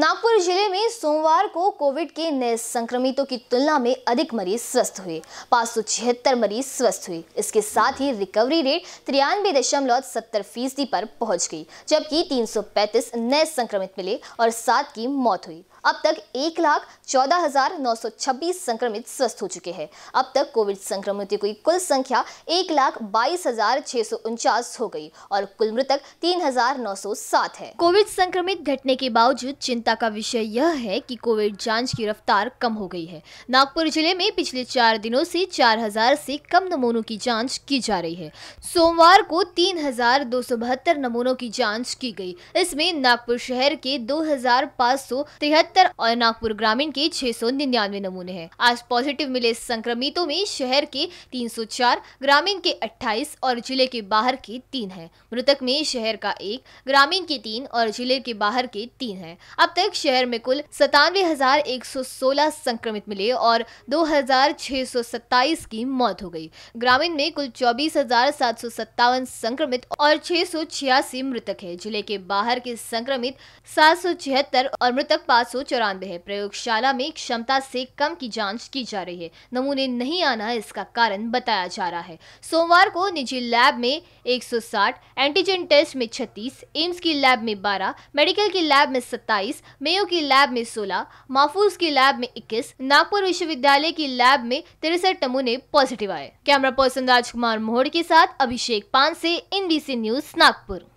नागपुर जिले में सोमवार को कोविड के नए संक्रमितों की तुलना में अधिक मरीज स्वस्थ हुए पाँच मरीज स्वस्थ हुए इसके साथ ही रिकवरी रेट तिरानवे दशमलव सत्तर फीसदी पर पहुंच गई जबकि 335 नए संक्रमित मिले और सात की मौत हुई अब तक एक लाख चौदह हजार नौ सौ छब्बीस संक्रमित स्वस्थ हो चुके हैं अब तक कोविड संक्रमितों की कुल संख्या एक लाख बाईस हजार छह सौ उनचास हो गई और कुल मृतक तीन हजार नौ सौ सात है कोविड संक्रमित घटने के बावजूद चिंता चिंता का विषय यह है कि कोविड जांच की रफ्तार कम हो गई है नागपुर जिले में पिछले चार दिनों से 4000 से कम नमूनों की जांच की जा रही है सोमवार को तीन नमूनों की जांच की गई इसमें नागपुर शहर के दो और नागपुर ग्रामीण के 699 नमूने हैं आज पॉजिटिव मिले संक्रमितों में शहर के 304, ग्रामीण के 28 और जिले के बाहर के तीन है मृतक में शहर का एक ग्रामीण के तीन और जिले के बाहर के तीन है अब अब तक शहर में कुल सतानवे संक्रमित मिले और 2627 की मौत हो गई ग्रामीण में कुल चौबीस संक्रमित और छह मृतक है जिले के बाहर के संक्रमित सात और मृतक पाँच सौ है प्रयोगशाला में क्षमता से कम की जाँच की जा रही है नमूने नहीं आना इसका कारण बताया जा रहा है सोमवार को निजी लैब में 160, एंटीजन टेस्ट में 36, एम्स की लैब में 12, मेडिकल की लैब में सत्ताईस 25, मेयो की लैब में 16, माफूज की लैब में 21, नागपुर विश्वविद्यालय की लैब में तिरसठ नमूने पॉजिटिव आए कैमरा पर्सन राजकुमार मोहड़ के साथ अभिषेक पान से एनबीसी न्यूज नागपुर